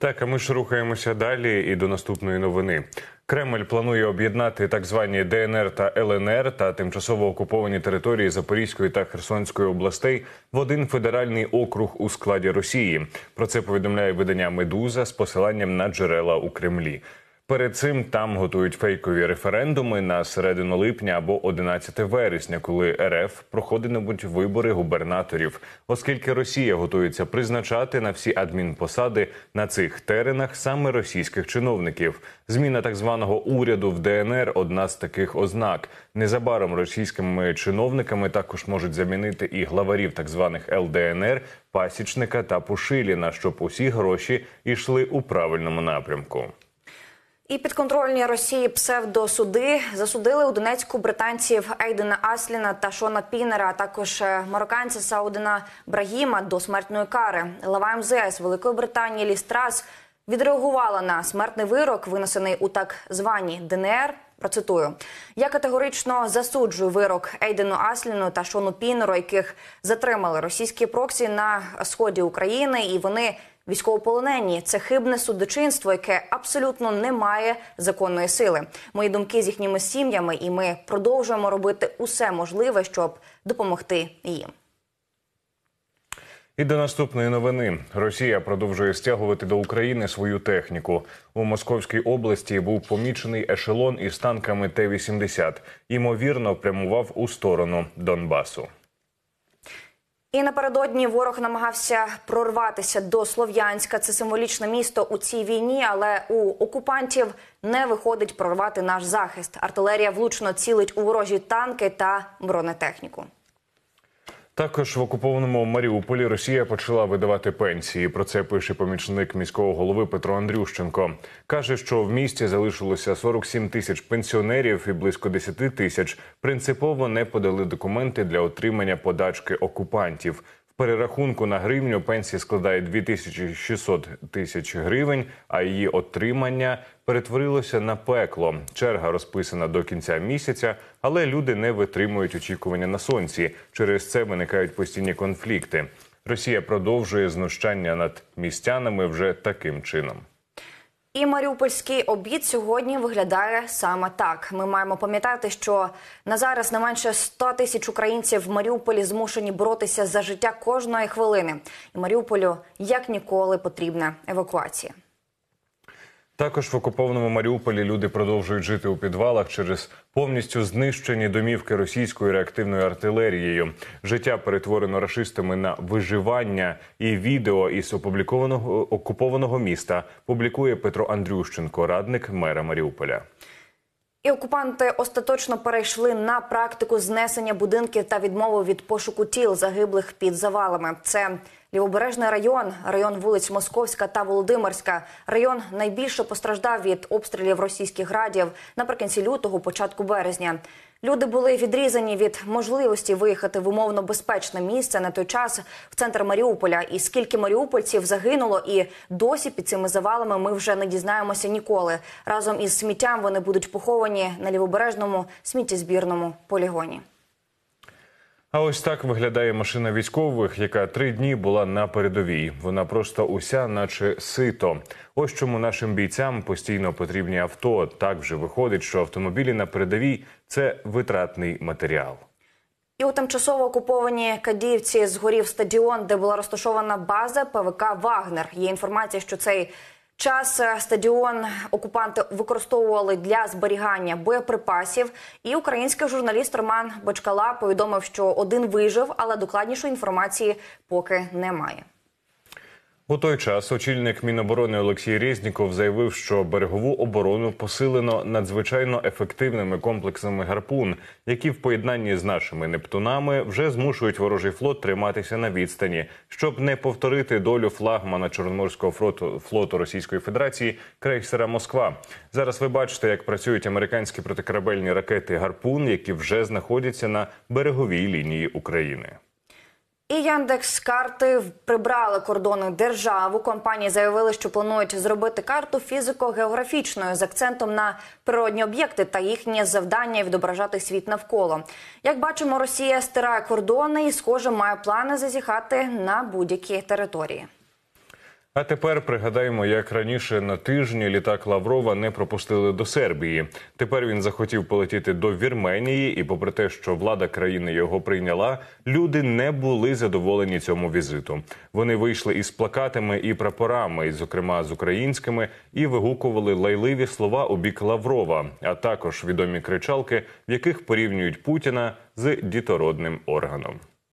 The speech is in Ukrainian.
Так, а ми ж рухаємося далі і до наступної новини. Кремль планує об'єднати так звані ДНР та ЛНР та тимчасово окуповані території Запорізької та Херсонської областей в один федеральний округ у складі Росії. Про це повідомляє видання Медуза з посиланням на джерела у Кремлі. Перед цим там готують фейкові референдуми на середину липня або 11 вересня, коли РФ проходитимуть вибори губернаторів, оскільки Росія готується призначати на всі адмінпосади на цих теренах саме російських чиновників. Зміна так званого уряду в ДНР одна з таких ознак. Незабаром російськими чиновниками також можуть замінити і главарів так званих ЛДНР, пасічника та Пушиліна, щоб усі гроші йшли у правильному напрямку. І підконтрольні Росії псевдосуди засудили у Донецьку британців Ейдена Асліна та Шона Пінера, а також е, марокканця Саудина Брагіма до смертної кари. Лава МЗС Великої Британії Лістрас відреагувала на смертний вирок, винесений у так званій ДНР. Процитую, я категорично засуджую вирок Ейдену Асліну та Шону Пінеру, яких затримали російські проксі на сході України, і вони Військовополонені це хибне судочинство, яке абсолютно не має законної сили. Мої думки з їхніми сім'ями, і ми продовжуємо робити усе можливе, щоб допомогти їм. І до наступної новини Росія продовжує стягувати до України свою техніку у Московській області. Був помічений ешелон із танками Т-80. Ймовірно, прямував у сторону Донбасу. І напередодні ворог намагався прорватися до Слов'янська. Це символічне місто у цій війні, але у окупантів не виходить прорвати наш захист. Артилерія влучно цілить у ворожі танки та бронетехніку. Також в окупованому Маріуполі Росія почала видавати пенсії. Про це пише помічник міського голови Петро Андрющенко. Каже, що в місті залишилося 47 тисяч пенсіонерів і близько 10 тисяч принципово не подали документи для отримання подачки окупантів перерахунку на гривню пенсія складає 2600 тисяч гривень, а її отримання перетворилося на пекло. Черга розписана до кінця місяця, але люди не витримують очікування на сонці. Через це виникають постійні конфлікти. Росія продовжує знущання над містянами вже таким чином. І Маріупольський обід сьогодні виглядає саме так. Ми маємо пам'ятати, що на зараз не менше 100 тисяч українців в Маріуполі змушені боротися за життя кожної хвилини, і Маріуполю як ніколи потрібна евакуація. Також в окупованому Маріуполі люди продовжують жити у підвалах через повністю знищені домівки російською реактивною артилерією. Життя перетворено рашистами на виживання і відео із опублікованого окупованого міста публікує Петро Андрющенко, радник мера Маріуполя. І окупанти остаточно перейшли на практику знесення будинків та відмову від пошуку тіл загиблих під завалами. Це Лівобережний район, район вулиць Московська та Володимирська. Район найбільше постраждав від обстрілів російських градів наприкінці лютого, початку березня. Люди були відрізані від можливості виїхати в умовно безпечне місце на той час в центр Маріуполя. І скільки маріупольців загинуло, і досі під цими завалами ми вже не дізнаємося ніколи. Разом із сміттям вони будуть поховані на лівобережному сміттєзбірному полігоні. А ось так виглядає машина військових, яка три дні була на передовій. Вона просто уся, наче сито. Ось чому нашим бійцям постійно потрібні авто. Так вже виходить, що автомобілі на передовій це витратний матеріал. І у тимчасово окуповані Кадіївці згорів стадіон, де була розташована база ПВК Вагнер. Є інформація, що цей Час е, стадіон окупанти використовували для зберігання боєприпасів. І український журналіст Роман Бочкала повідомив, що один вижив, але докладнішої інформації поки немає. У той час очільник міноборони Олексій Резніков заявив, що берегову оборону посилено надзвичайно ефективними комплексами гарпун, які в поєднанні з нашими нептунами вже змушують ворожий флот триматися на відстані, щоб не повторити долю флагмана Чорноморського флоту флоту Російської Федерації крейсера Москва. Зараз ви бачите, як працюють американські протикорабельні ракети гарпун, які вже знаходяться на береговій лінії України. І Яндекс карти прибрали кордони державу. Компанії заявили, що планують зробити карту фізико-географічною з акцентом на природні об'єкти та їхнє завдання відображати світ навколо. Як бачимо, Росія стирає кордони і, схоже, має плани зазіхати на будь-які території. А тепер пригадаємо, як раніше на тижні літак Лаврова не пропустили до Сербії. Тепер він захотів полетіти до Вірменії, і, попри те, що влада країни його прийняла, люди не були задоволені цьому візиту. Вони вийшли із плакатами і прапорами, і, зокрема з українськими, і вигукували лайливі слова у бік Лаврова, а також відомі кричалки, в яких порівнюють Путіна з дітородним органом.